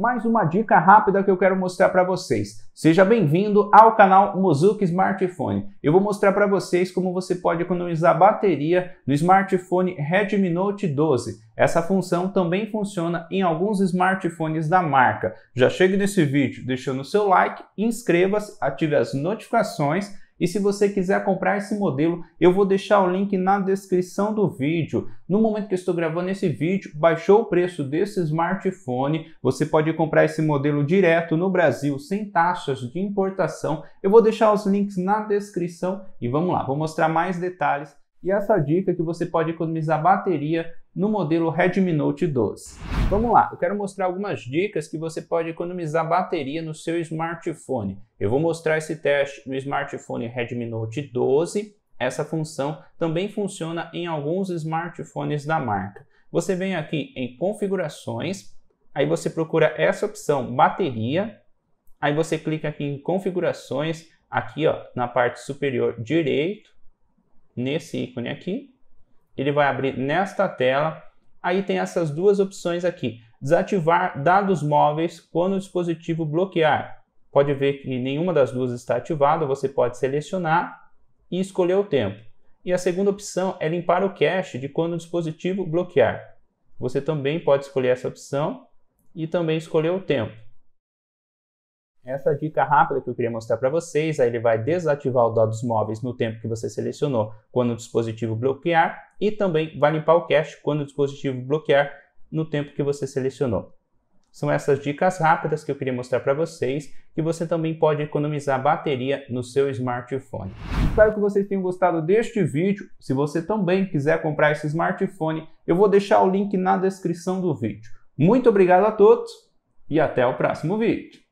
mais uma dica rápida que eu quero mostrar para vocês. Seja bem-vindo ao canal Mozuki Smartphone. Eu vou mostrar para vocês como você pode economizar bateria no smartphone Redmi Note 12. Essa função também funciona em alguns smartphones da marca. Já chegue nesse vídeo deixando o seu like, inscreva-se, ative as notificações e se você quiser comprar esse modelo, eu vou deixar o link na descrição do vídeo. No momento que eu estou gravando esse vídeo, baixou o preço desse smartphone. Você pode comprar esse modelo direto no Brasil, sem taxas de importação. Eu vou deixar os links na descrição e vamos lá, vou mostrar mais detalhes. E essa dica que você pode economizar bateria no modelo Redmi Note 12. Vamos lá, eu quero mostrar algumas dicas que você pode economizar bateria no seu smartphone. Eu vou mostrar esse teste no smartphone Redmi Note 12. Essa função também funciona em alguns smartphones da marca. Você vem aqui em configurações, aí você procura essa opção bateria, aí você clica aqui em configurações, aqui ó, na parte superior direito, nesse ícone aqui, ele vai abrir nesta tela. Aí tem essas duas opções aqui. Desativar dados móveis quando o dispositivo bloquear. Pode ver que nenhuma das duas está ativada, você pode selecionar e escolher o tempo. E a segunda opção é limpar o cache de quando o dispositivo bloquear. Você também pode escolher essa opção e também escolher o tempo essa dica rápida que eu queria mostrar para vocês, aí ele vai desativar os dados móveis no tempo que você selecionou quando o dispositivo bloquear e também vai limpar o cache quando o dispositivo bloquear no tempo que você selecionou. São essas dicas rápidas que eu queria mostrar para vocês que você também pode economizar bateria no seu smartphone. Espero que vocês tenham gostado deste vídeo. Se você também quiser comprar esse smartphone, eu vou deixar o link na descrição do vídeo. Muito obrigado a todos e até o próximo vídeo.